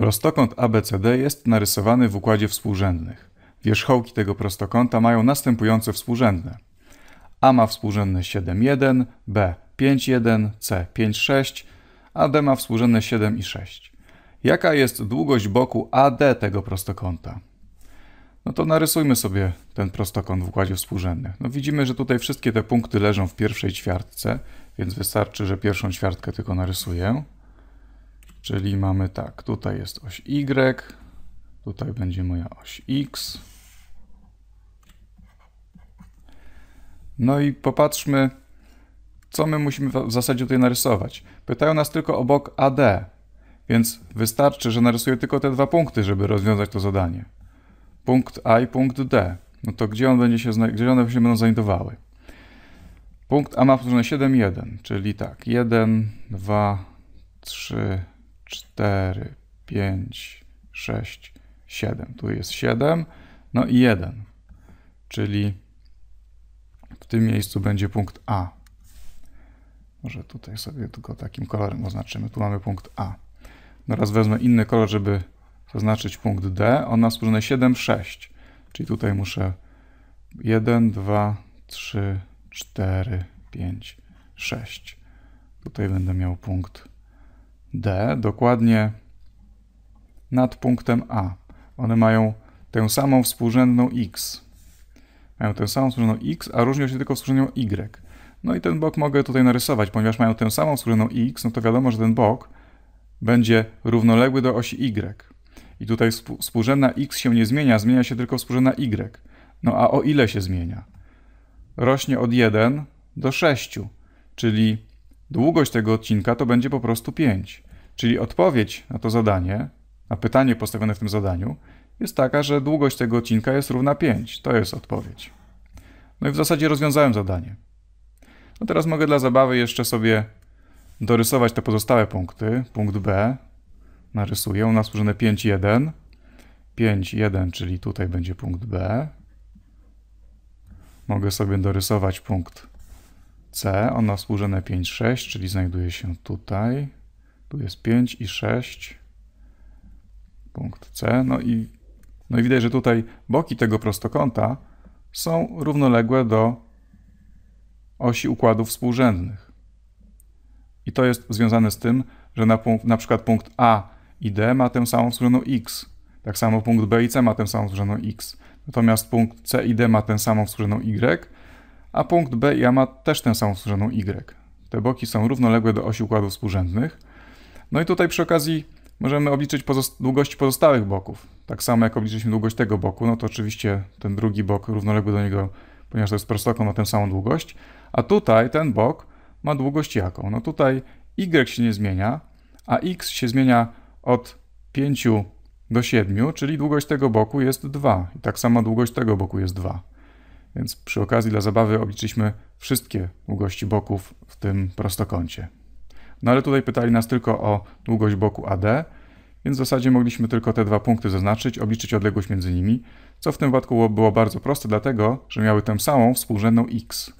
Prostokąt ABCD jest narysowany w układzie współrzędnych. Wierzchołki tego prostokąta mają następujące współrzędne. A ma współrzędne 7,1, B 5,1, C 5,6, a D ma współrzędne 7 i 6. Jaka jest długość boku AD tego prostokąta? No to narysujmy sobie ten prostokąt w układzie współrzędnych. No widzimy, że tutaj wszystkie te punkty leżą w pierwszej ćwiartce, więc wystarczy, że pierwszą ćwiartkę tylko narysuję. Czyli mamy tak, tutaj jest oś Y, tutaj będzie moja oś X. No i popatrzmy, co my musimy w zasadzie tutaj narysować. Pytają nas tylko o bok AD, więc wystarczy, że narysuję tylko te dwa punkty, żeby rozwiązać to zadanie. Punkt A i punkt D. No to gdzie, on będzie się, gdzie one się będą znajdowały? Punkt A ma położone 7, 1, czyli tak, 1, 2, 3, 4, 5, 6, 7. Tu jest 7, no i 1, czyli w tym miejscu będzie punkt A. Może tutaj sobie tylko takim kolorem oznaczymy. Tu mamy punkt A. Teraz no wezmę inny kolor, żeby zaznaczyć punkt D. On ma wspólne 7, 6. Czyli tutaj muszę 1, 2, 3, 4, 5, 6. Tutaj będę miał punkt D, dokładnie nad punktem A. One mają tę samą współrzędną x. Mają tę samą współrzędną x, a różnią się tylko współrzędną y. No i ten bok mogę tutaj narysować, ponieważ mają tę samą współrzędną x, no to wiadomo, że ten bok będzie równoległy do osi y. I tutaj współrzędna x się nie zmienia, zmienia się tylko współrzędna y. No a o ile się zmienia? Rośnie od 1 do 6, czyli Długość tego odcinka to będzie po prostu 5. Czyli odpowiedź na to zadanie, na pytanie postawione w tym zadaniu, jest taka, że długość tego odcinka jest równa 5. To jest odpowiedź. No i w zasadzie rozwiązałem zadanie. No teraz mogę dla zabawy jeszcze sobie dorysować te pozostałe punkty. Punkt B narysuję. U nas służone 5,1. 5,1, czyli tutaj będzie punkt B. Mogę sobie dorysować punkt C, ono współrzędne 5, 6, czyli znajduje się tutaj. Tu jest 5 i 6, punkt C. No i, no i widać, że tutaj boki tego prostokąta są równoległe do osi układów współrzędnych. I to jest związane z tym, że na, punkt, na przykład punkt A i D ma tę samą współrzędną x. Tak samo punkt B i C ma tę samą współrzędną x. Natomiast punkt C i D ma tę samą współrzędną y a punkt B i A ma też tę samą współrzędną Y. Te boki są równoległe do osi układów współrzędnych. No i tutaj przy okazji możemy obliczyć pozost pozostałych boków. Tak samo jak obliczyliśmy długość tego boku, no to oczywiście ten drugi bok równoległy do niego, ponieważ to jest prostokąt, ma tę samą długość. A tutaj ten bok ma długość jaką? No tutaj y się nie zmienia, a x się zmienia od 5 do 7, czyli długość tego boku jest 2. I tak samo długość tego boku jest 2 więc przy okazji dla zabawy obliczyliśmy wszystkie długości boków w tym prostokącie. No ale tutaj pytali nas tylko o długość boku AD, więc w zasadzie mogliśmy tylko te dwa punkty zaznaczyć, obliczyć odległość między nimi, co w tym wypadku było bardzo proste, dlatego że miały tę samą współrzędną x.